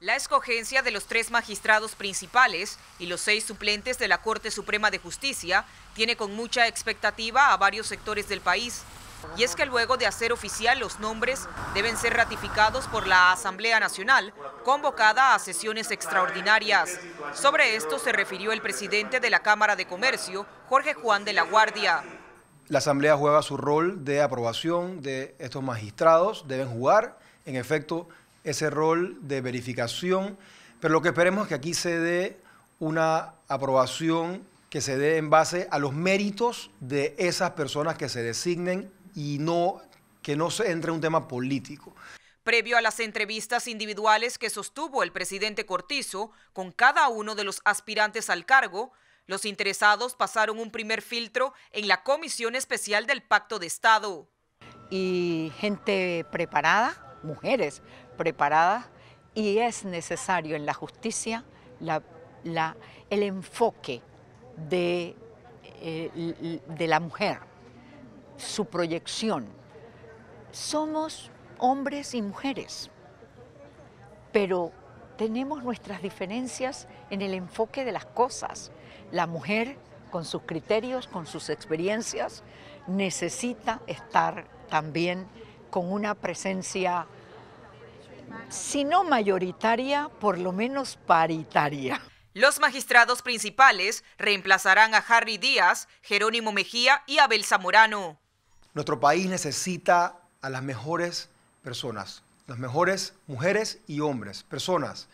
La escogencia de los tres magistrados principales y los seis suplentes de la Corte Suprema de Justicia tiene con mucha expectativa a varios sectores del país. Y es que luego de hacer oficial los nombres deben ser ratificados por la Asamblea Nacional, convocada a sesiones extraordinarias. Sobre esto se refirió el presidente de la Cámara de Comercio, Jorge Juan de la Guardia. La Asamblea juega su rol de aprobación de estos magistrados, deben jugar, en efecto, ese rol de verificación, pero lo que esperemos es que aquí se dé una aprobación que se dé en base a los méritos de esas personas que se designen y no que no se entre un tema político. Previo a las entrevistas individuales que sostuvo el presidente Cortizo con cada uno de los aspirantes al cargo, los interesados pasaron un primer filtro en la Comisión Especial del Pacto de Estado. Y gente preparada, mujeres preparadas y es necesario en la justicia el enfoque de, eh, de la mujer, su proyección. Somos hombres y mujeres, pero tenemos nuestras diferencias en el enfoque de las cosas. La mujer, con sus criterios, con sus experiencias, necesita estar también con una presencia si no mayoritaria, por lo menos paritaria. Los magistrados principales reemplazarán a Harry Díaz, Jerónimo Mejía y Abel Zamorano. Nuestro país necesita a las mejores personas, las mejores mujeres y hombres, personas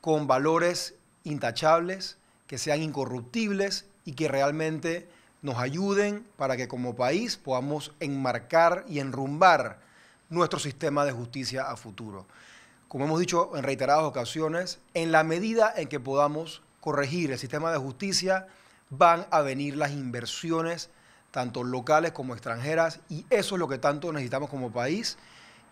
con valores intachables, que sean incorruptibles y que realmente nos ayuden para que como país podamos enmarcar y enrumbar nuestro sistema de justicia a futuro. Como hemos dicho en reiteradas ocasiones, en la medida en que podamos corregir el sistema de justicia, van a venir las inversiones, tanto locales como extranjeras, y eso es lo que tanto necesitamos como país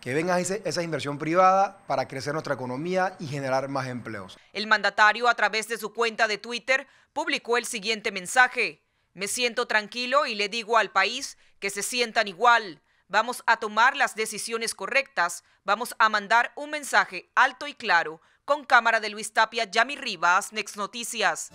que venga esa inversión privada para crecer nuestra economía y generar más empleos. El mandatario, a través de su cuenta de Twitter, publicó el siguiente mensaje. Me siento tranquilo y le digo al país que se sientan igual. Vamos a tomar las decisiones correctas, vamos a mandar un mensaje alto y claro. Con cámara de Luis Tapia, Yami Rivas, Next Noticias.